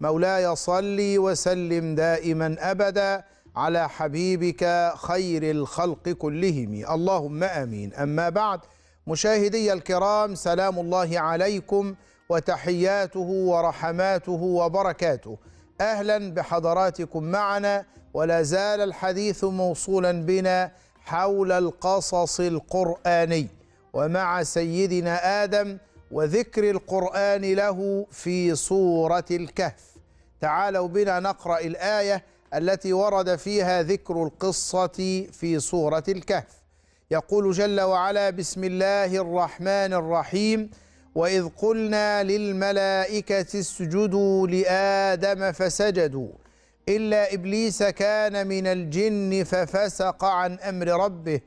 مولاي صلي وسلم دائما ابدا على حبيبك خير الخلق كلهم اللهم امين اما بعد مشاهدي الكرام سلام الله عليكم وتحياته ورحماته وبركاته اهلا بحضراتكم معنا ولا زال الحديث موصولا بنا حول القصص القراني ومع سيدنا ادم وذكر القرآن له في سورة الكهف تعالوا بنا نقرأ الآية التي ورد فيها ذكر القصة في سورة الكهف يقول جل وعلا بسم الله الرحمن الرحيم وإذ قلنا للملائكة اسجدوا لآدم فسجدوا إلا إبليس كان من الجن ففسق عن أمر ربه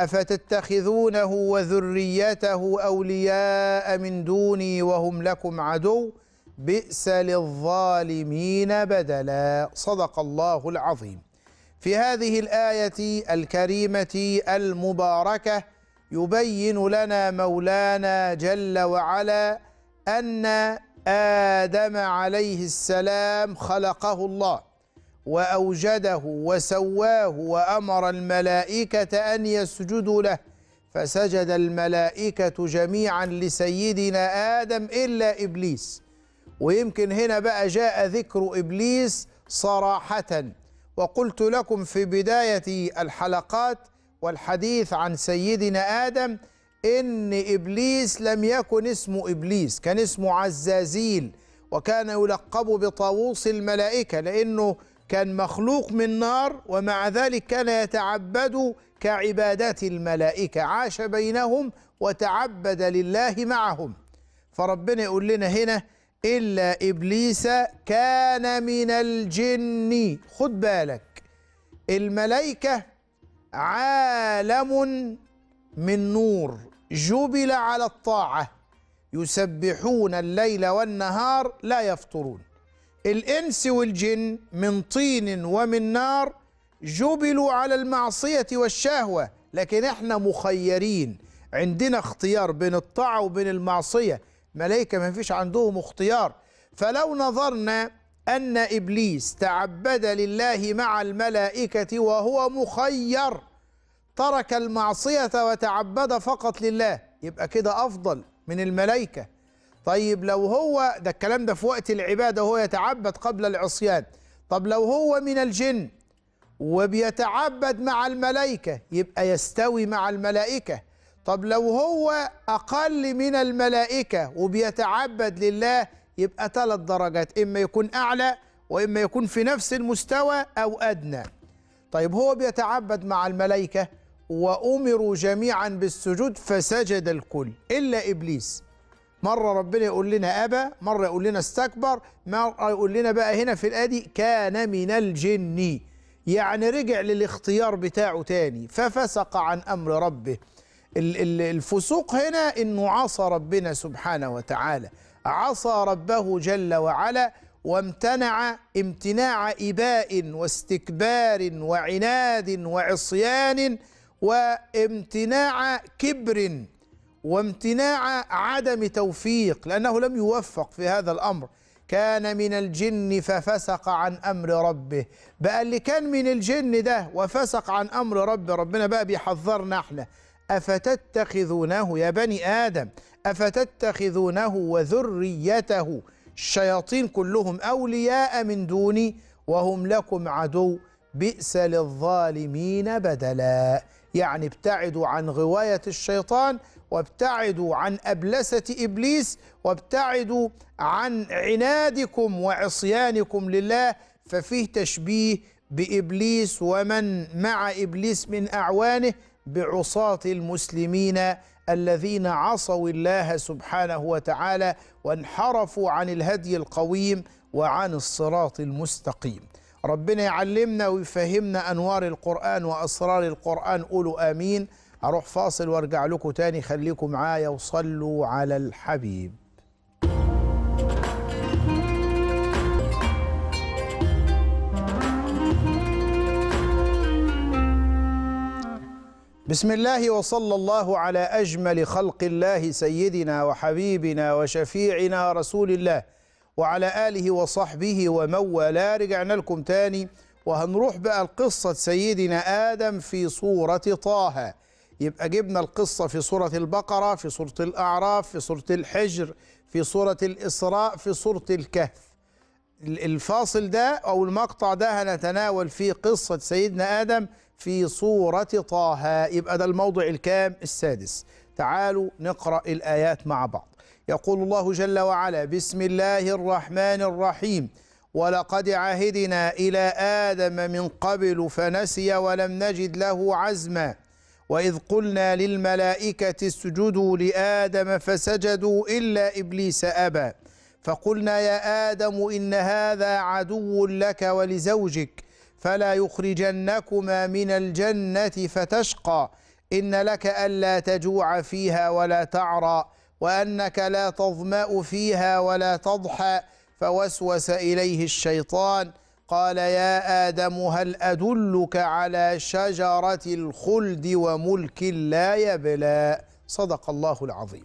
افتتخذونه وذريته اولياء من دوني وهم لكم عدو بئس للظالمين بدلا صدق الله العظيم في هذه الايه الكريمه المباركه يبين لنا مولانا جل وعلا ان ادم عليه السلام خلقه الله واوجده وسواه وامر الملائكه ان يسجدوا له فسجد الملائكه جميعا لسيدنا ادم الا ابليس ويمكن هنا بقى جاء ذكر ابليس صراحه وقلت لكم في بدايه الحلقات والحديث عن سيدنا ادم ان ابليس لم يكن اسمه ابليس كان اسمه عزازيل وكان يلقب بطاووس الملائكه لانه كان مخلوق من نار ومع ذلك كان يتعبد كعبادات الملائكة عاش بينهم وتعبد لله معهم فربنا يقول لنا هنا إلا إبليس كان من الجن خد بالك الملائكة عالم من نور جبل على الطاعة يسبحون الليل والنهار لا يفطرون الإنس والجن من طين ومن نار جبلوا على المعصية والشهوة لكن احنا مخيرين عندنا اختيار بين الطاعة وبين المعصية ملائكة ما فيش عندهم اختيار فلو نظرنا أن إبليس تعبد لله مع الملائكة وهو مخير ترك المعصية وتعبد فقط لله يبقى كده أفضل من الملائكة طيب لو هو ده الكلام ده في وقت العبادة وهو يتعبد قبل العصيان طب لو هو من الجن وبيتعبد مع الملائكة يبقى يستوي مع الملائكة طب لو هو أقل من الملائكة وبيتعبد لله يبقى ثلاث درجات إما يكون أعلى وإما يكون في نفس المستوى أو أدنى طيب هو بيتعبد مع الملائكة وأمروا جميعا بالسجود فسجد الكل إلا إبليس مرة ربنا يقول لنا أبى مرة يقول لنا استكبر مرة يقول لنا بقى هنا في الآدي كان من الجن يعني رجع للاختيار بتاعه تاني ففسق عن أمر ربه الفسوق هنا إنه عصى ربنا سبحانه وتعالى عصى ربه جل وعلا وامتنع امتناع إباء واستكبار وعناد وعصيان وامتناع كبر وامتناع عدم توفيق لأنه لم يوفق في هذا الأمر كان من الجن ففسق عن امر ربه بقى اللي كان من الجن ده وفسق عن امر ربه ربنا بقى بيحذرنا احنا افتتخذونه يا بني ادم افتتخذونه وذريته الشياطين كلهم اولياء من دوني وهم لكم عدو بئس للظالمين بدلا يعني ابتعدوا عن غواية الشيطان وابتعدوا عن أبلسة إبليس وابتعدوا عن عنادكم وعصيانكم لله ففيه تشبيه بإبليس ومن مع إبليس من أعوانه بعصاة المسلمين الذين عصوا الله سبحانه وتعالى وانحرفوا عن الهدي القويم وعن الصراط المستقيم ربنا يعلمنا ويفهمنا أنوار القرآن وأسرار القرآن قولوا آمين أروح فاصل وارجع لكم تاني خليكم معايا وصلوا على الحبيب بسم الله وصلى الله على أجمل خلق الله سيدنا وحبيبنا وشفيعنا رسول الله وعلى آله وصحبه ومن والاه رجعنا لكم تاني وهنروح بقى لقصة سيدنا آدم في سورة طه يبقى جبنا القصة في سورة البقرة في سورة الأعراف في سورة الحجر في سورة الإسراء في سورة الكهف الفاصل ده أو المقطع ده هنتناول فيه قصة سيدنا آدم في سورة طه يبقى ده الموضع الكام السادس تعالوا نقرأ الآيات مع بعض يقول الله جل وعلا بسم الله الرحمن الرحيم ولقد عهدنا إلى آدم من قبل فنسي ولم نجد له عزما وإذ قلنا للملائكة اسجدوا لآدم فسجدوا إلا إبليس أبى فقلنا يا آدم إن هذا عدو لك ولزوجك فلا يخرجنكما من الجنة فتشقى إن لك ألا تجوع فيها ولا تعرى وأنك لا تظمأ فيها ولا تضحى فوسوس إليه الشيطان قال يا آدم هل أدلك على شجرة الخلد وملك لا يبلى صدق الله العظيم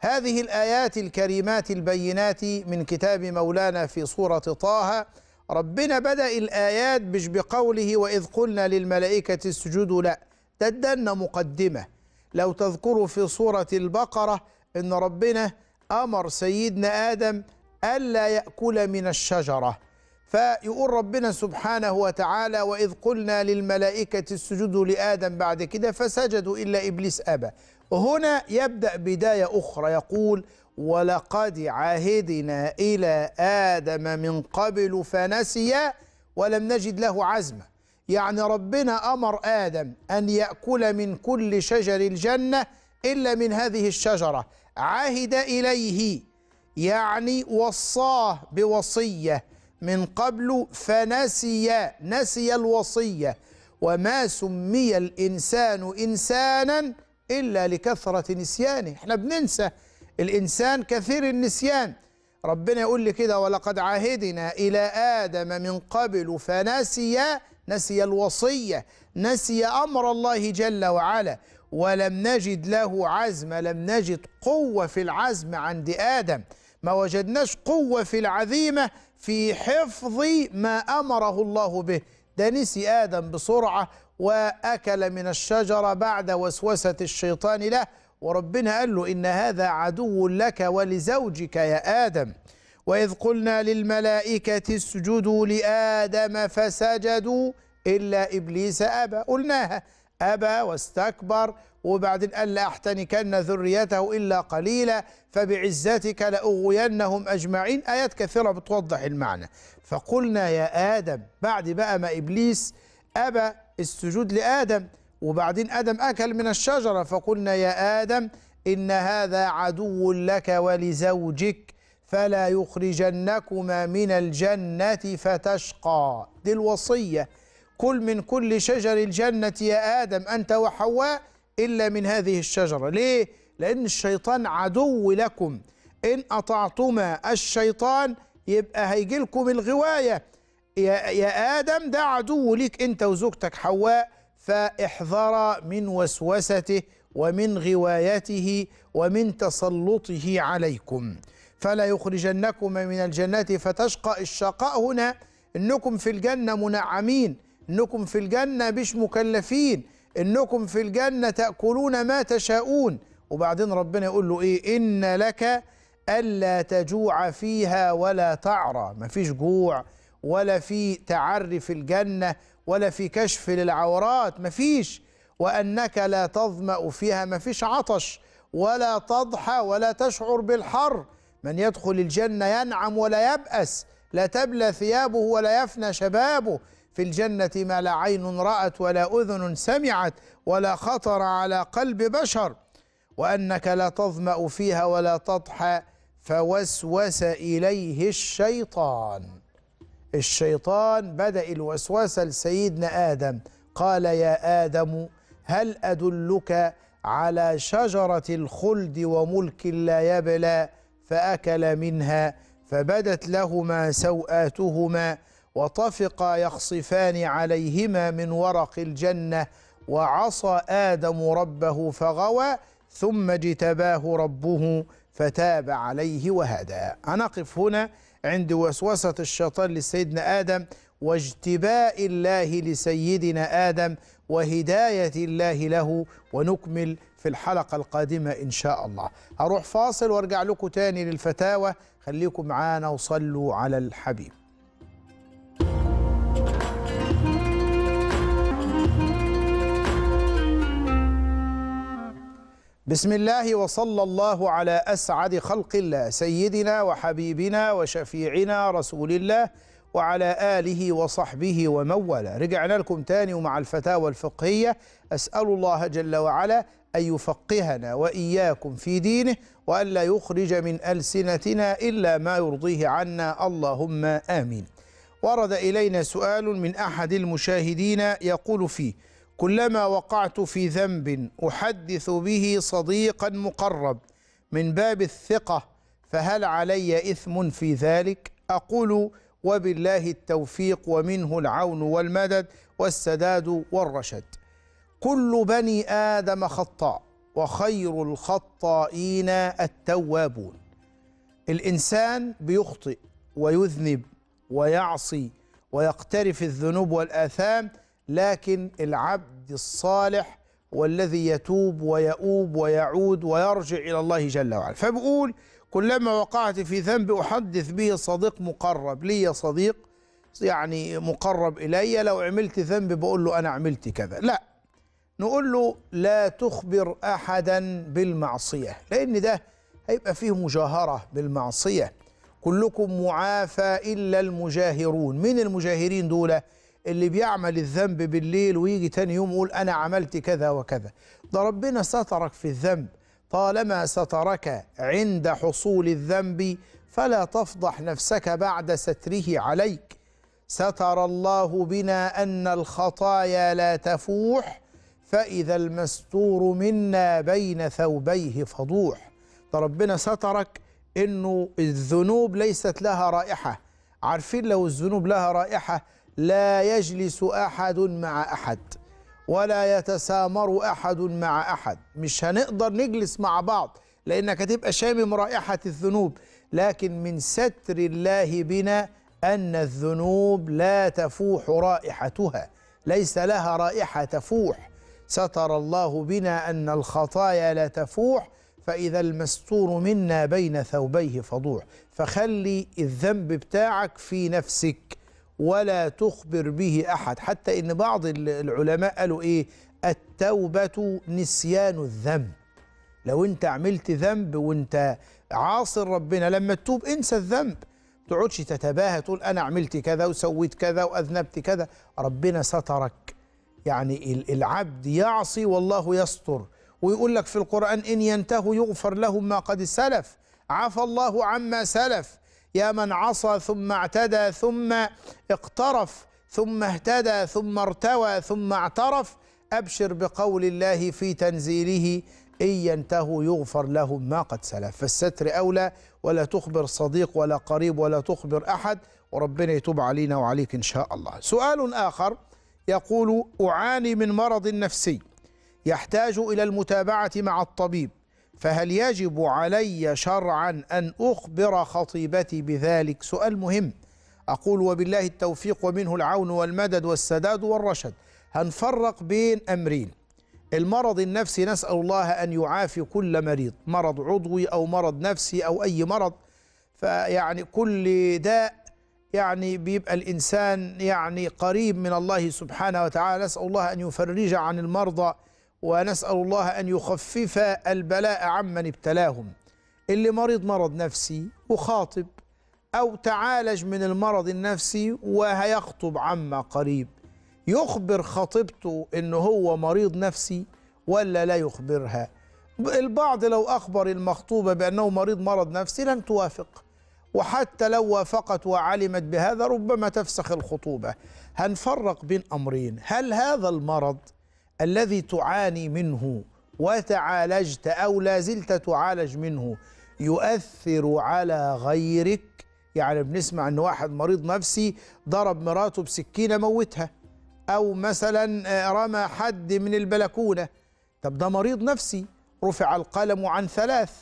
هذه الآيات الكريمات البينات من كتاب مولانا في سورة طه ربنا بدأ الآيات بش بقوله وإذ قلنا للملائكة اسجدوا لا ده مقدمة لو تذكروا في سورة البقرة ان ربنا امر سيدنا ادم الا ياكل من الشجره فيقول ربنا سبحانه وتعالى واذ قلنا للملائكه اسجدوا لادم بعد كده فسجدوا الا ابليس ابى هنا يبدا بدايه اخرى يقول ولقد عهدنا الى ادم من قبل فنسي ولم نجد له عزما يعني ربنا امر ادم ان ياكل من كل شجر الجنه الا من هذه الشجره عهد اليه يعني وصاه بوصيه من قبل فنسي نسي الوصيه وما سمي الانسان انسانا الا لكثره نسيانه احنا بننسى الانسان كثير النسيان ربنا يقول لي كده ولقد عهدنا الى ادم من قبل فنسي نسي الوصيه نسي امر الله جل وعلا ولم نجد له عزم لم نجد قوة في العزم عند آدم ما وجدناش قوة في العزيمة في حفظ ما أمره الله به ده نسي آدم بسرعة وأكل من الشجرة بعد وسوسة الشيطان له وربنا قال له إن هذا عدو لك ولزوجك يا آدم وإذ قلنا للملائكة اسجدوا لآدم فسجدوا إلا إبليس أبى قلناها أبى واستكبر وبعدين قال لأحتنكن ذريته إلا قليلا فبعزتك لأغوينهم أجمعين آيات كثيرة بتوضح المعنى فقلنا يا آدم بعد بقى ما إبليس أبى السجود لآدم وبعدين آدم أكل من الشجرة فقلنا يا آدم إن هذا عدو لك ولزوجك فلا يخرجنكما من الجنة فتشقى دي الوصية كل من كل شجر الجنة يا آدم أنت وحواء إلا من هذه الشجرة ليه؟ لأن الشيطان عدو لكم إن أطعتما الشيطان يبقى هيجي لكم الغواية يا, يا آدم ده عدو ليك أنت وزوجتك حواء فاحذرا من وسوسته ومن غوايته ومن تسلطه عليكم فلا يخرجنكم من الجنة فتشقى الشقاء هنا إنكم في الجنة منعمين انكم في الجنه مش مكلفين انكم في الجنه تاكلون ما تشاءون وبعدين ربنا يقول له ايه ان لك الا تجوع فيها ولا تعرى مفيش جوع ولا في تعري في الجنه ولا في كشف للعورات مفيش وانك لا تظما فيها مفيش عطش ولا تضحى ولا تشعر بالحر من يدخل الجنه ينعم ولا يبأس لا تبلى ثيابه ولا يفنى شبابه في الجنة ما لا عين رأت ولا أذن سمعت ولا خطر على قلب بشر وأنك لا تظمأ فيها ولا تضحى فوسوس إليه الشيطان الشيطان بدأ الوسوسة لسيدنا آدم قال يا آدم هل أدلك على شجرة الخلد وملك لا يبلى فأكل منها فبدت لهما سوآتهما وطفقا يخصفان عليهما من ورق الجنه وعصى ادم ربه فغوى ثم اجتباه ربه فتاب عليه وهدى هنقف هنا عند وسوسه الشيطان لسيدنا ادم واجتباء الله لسيدنا ادم وهدايه الله له ونكمل في الحلقه القادمه ان شاء الله هروح فاصل وارجع لكم تاني للفتاوى خليكم معانا وصلوا على الحبيب بسم الله وصلى الله على أسعد خلق الله سيدنا وحبيبنا وشفيعنا رسول الله وعلى آله وصحبه ومولى رجعنا لكم تاني ومع الفتاوى الفقهية أسأل الله جل وعلا أن يفقهنا وإياكم في دينه وأن لا يخرج من ألسنتنا إلا ما يرضيه عنا اللهم آمين ورد إلينا سؤال من أحد المشاهدين يقول فيه كلما وقعت في ذنب احدث به صديقا مقرب من باب الثقه فهل علي اثم في ذلك اقول وبالله التوفيق ومنه العون والمدد والسداد والرشد كل بني ادم خطاء وخير الخطائين التوابون الانسان بيخطئ ويذنب ويعصي ويقترف الذنوب والاثام لكن العبد الصالح والذي يتوب ويؤوب ويعود ويرجع إلى الله جل وعلا فبقول كلما وقعت في ذنب أحدث به صديق مقرب لي صديق يعني مقرب إلي لو عملت ذنب بقول له أنا عملت كذا لا نقول له لا تخبر أحدا بالمعصية لأن ده هيبقى فيه مجاهرة بالمعصية كلكم معافى إلا المجاهرون من المجاهرين دوله اللي بيعمل الذنب بالليل ويجي تاني يوم يقول أنا عملت كذا وكذا ده ربنا سترك في الذنب طالما سترك عند حصول الذنب فلا تفضح نفسك بعد ستره عليك ستر الله بنا أن الخطايا لا تفوح فإذا المستور منا بين ثوبيه فضوح ده ربنا سترك أنه الذنوب ليست لها رائحة عارفين لو الذنوب لها رائحة لا يجلس أحد مع أحد ولا يتسامر أحد مع أحد مش هنقدر نجلس مع بعض لأنك هتبقى شامم رائحة الذنوب لكن من ستر الله بنا أن الذنوب لا تفوح رائحتها ليس لها رائحة تفوح ستر الله بنا أن الخطايا لا تفوح فإذا المستور منا بين ثوبيه فضوح فخلي الذنب بتاعك في نفسك ولا تخبر به أحد حتى إن بعض العلماء قالوا إيه التوبة نسيان الذنب لو أنت عملت ذنب وأنت عاصر ربنا لما تتوب انسى الذنب تقعدش تتباهى تقول أنا عملت كذا وسويت كذا وأذنبت كذا ربنا سترك يعني العبد يعصي والله يستر ويقول لك في القرآن إن ينتهوا يغفر لهم ما قد سلف عفى الله عما سلف يا من عصى ثم اعتدى ثم اقترف ثم اهتدى ثم ارتوى ثم اعترف أبشر بقول الله في تنزيله إن ينتهوا يغفر لهم ما قد سلف فالستر أولى ولا تخبر صديق ولا قريب ولا تخبر أحد وربنا يتوب علينا وعليك إن شاء الله سؤال آخر يقول أعاني من مرض نفسي يحتاج إلى المتابعة مع الطبيب فهل يجب علي شرعا أن أخبر خطيبتي بذلك سؤال مهم أقول وبالله التوفيق ومنه العون والمدد والسداد والرشد هنفرق بين أمرين المرض النفسي نسأل الله أن يعافي كل مريض مرض عضوي أو مرض نفسي أو أي مرض فيعني كل داء يعني بيبقى الإنسان يعني قريب من الله سبحانه وتعالى نسأل الله أن يفرج عن المرضى ونسأل الله أن يخفف البلاء عمن ابتلاهم اللي مريض مرض نفسي وخاطب أو تعالج من المرض النفسي وهيخطب عما قريب يخبر خطيبته إن هو مريض نفسي ولا لا يخبرها البعض لو أخبر المخطوبة بأنه مريض مرض نفسي لن توافق وحتى لو وافقت وعلمت بهذا ربما تفسخ الخطوبة هنفرق بين أمرين هل هذا المرض الذي تعاني منه وتعالجت او لا زلت تعالج منه يؤثر على غيرك يعني بنسمع ان واحد مريض نفسي ضرب مراته بسكينه موتها او مثلا آه، رمى حد من البلكونه طب ده مريض نفسي رفع القلم عن ثلاث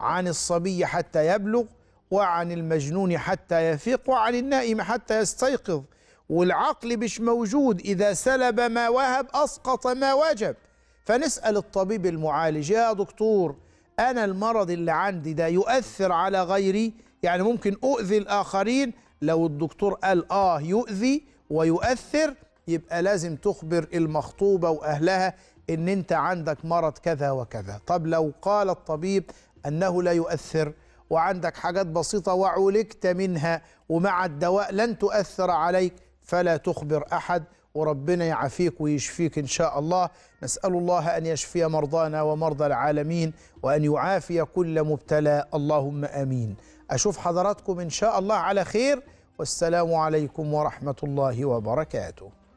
عن الصبي حتى يبلغ وعن المجنون حتى يفيق وعن النائم حتى يستيقظ والعقل مش موجود إذا سلب ما وهب أسقط ما وجب فنسأل الطبيب المعالج يا دكتور أنا المرض اللي عندي ده يؤثر على غيري يعني ممكن أؤذي الآخرين لو الدكتور قال آه يؤذي ويؤثر يبقى لازم تخبر المخطوبة وأهلها إن أنت عندك مرض كذا وكذا طب لو قال الطبيب أنه لا يؤثر وعندك حاجات بسيطة وعولجت منها ومع الدواء لن تؤثر عليك فلا تخبر أحد وربنا يعافيك ويشفيك إن شاء الله نسأل الله أن يشفي مرضانا ومرضى العالمين وأن يعافي كل مبتلى اللهم أمين أشوف حضراتكم إن شاء الله على خير والسلام عليكم ورحمة الله وبركاته